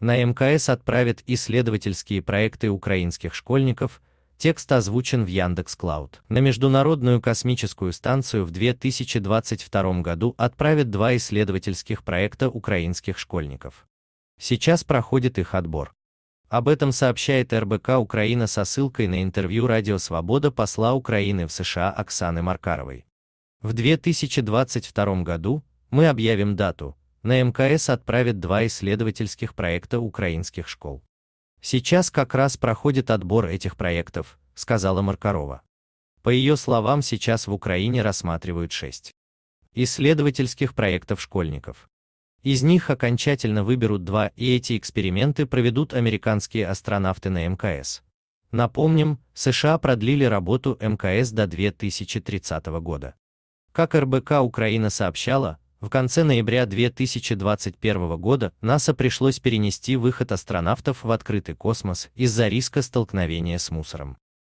На МКС отправят исследовательские проекты украинских школьников, текст озвучен в Яндекс Клауд. На Международную космическую станцию в 2022 году отправят два исследовательских проекта украинских школьников. Сейчас проходит их отбор. Об этом сообщает РБК Украина со ссылкой на интервью «Радио Свобода» посла Украины в США Оксаны Маркаровой. В 2022 году мы объявим дату, на МКС отправят два исследовательских проекта украинских школ. Сейчас как раз проходит отбор этих проектов, сказала Маркарова. По ее словам, сейчас в Украине рассматривают шесть исследовательских проектов школьников. Из них окончательно выберут два, и эти эксперименты проведут американские астронавты на МКС. Напомним, США продлили работу МКС до 2030 года. Как РБК Украина сообщала, в конце ноября 2021 года НАСА пришлось перенести выход астронавтов в открытый космос из-за риска столкновения с мусором.